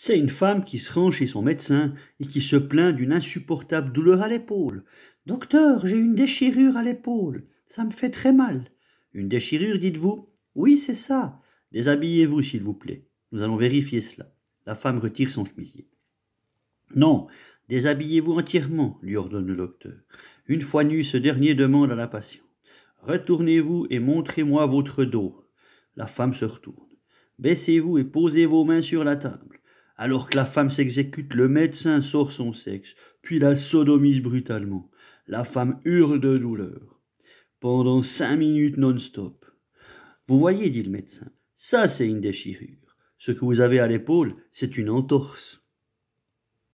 C'est une femme qui se rend chez son médecin et qui se plaint d'une insupportable douleur à l'épaule. Docteur, j'ai une déchirure à l'épaule. Ça me fait très mal. Une déchirure, dites-vous Oui, c'est ça. Déshabillez-vous, s'il vous plaît. Nous allons vérifier cela. La femme retire son chemisier. Non, déshabillez-vous entièrement, lui ordonne le docteur. Une fois nu, ce dernier demande à la patiente. Retournez-vous et montrez-moi votre dos. La femme se retourne. Baissez-vous et posez vos mains sur la table. Alors que la femme s'exécute, le médecin sort son sexe, puis la sodomise brutalement. La femme hurle de douleur. Pendant cinq minutes non-stop. Vous voyez, dit le médecin, ça c'est une déchirure. Ce que vous avez à l'épaule, c'est une entorse.